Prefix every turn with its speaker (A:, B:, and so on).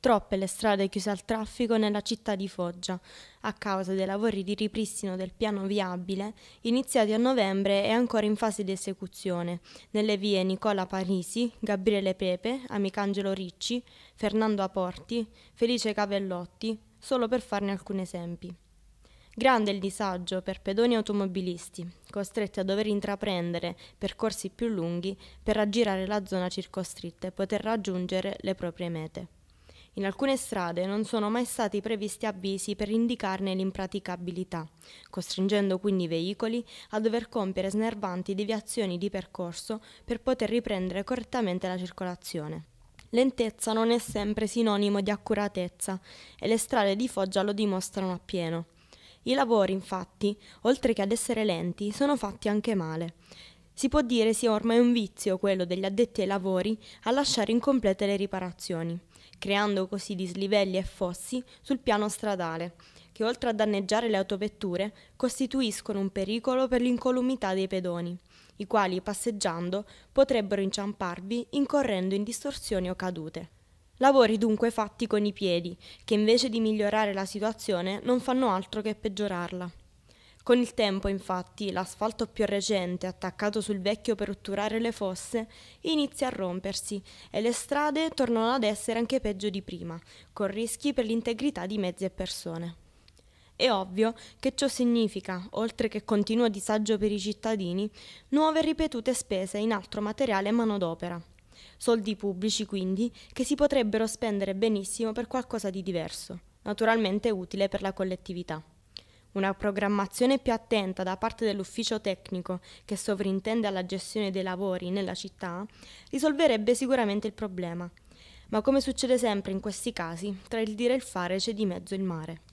A: troppe le strade chiuse al traffico nella città di Foggia, a causa dei lavori di ripristino del piano viabile iniziati a novembre e ancora in fase di esecuzione, nelle vie Nicola Parisi, Gabriele Pepe, Amicangelo Ricci, Fernando Aporti, Felice Cavellotti, solo per farne alcuni esempi. Grande il disagio per pedoni automobilisti, costretti a dover intraprendere percorsi più lunghi per aggirare la zona circoscritta e poter raggiungere le proprie mete. In alcune strade non sono mai stati previsti avvisi per indicarne l'impraticabilità, costringendo quindi i veicoli a dover compiere snervanti deviazioni di percorso per poter riprendere correttamente la circolazione. Lentezza non è sempre sinonimo di accuratezza e le strade di Foggia lo dimostrano appieno. I lavori, infatti, oltre che ad essere lenti, sono fatti anche male. Si può dire sia ormai un vizio quello degli addetti ai lavori a lasciare incomplete le riparazioni, creando così dislivelli e fossi sul piano stradale, che oltre a danneggiare le autovetture costituiscono un pericolo per l'incolumità dei pedoni, i quali passeggiando potrebbero inciamparvi incorrendo in distorsioni o cadute. Lavori dunque fatti con i piedi, che invece di migliorare la situazione non fanno altro che peggiorarla. Con il tempo, infatti, l'asfalto più recente, attaccato sul vecchio per otturare le fosse, inizia a rompersi e le strade tornano ad essere anche peggio di prima, con rischi per l'integrità di mezzi e persone. È ovvio che ciò significa, oltre che continuo disagio per i cittadini, nuove ripetute spese in altro materiale e manodopera. Soldi pubblici, quindi, che si potrebbero spendere benissimo per qualcosa di diverso, naturalmente utile per la collettività. Una programmazione più attenta da parte dell'ufficio tecnico che sovrintende alla gestione dei lavori nella città risolverebbe sicuramente il problema. Ma come succede sempre in questi casi, tra il dire e il fare c'è di mezzo il mare.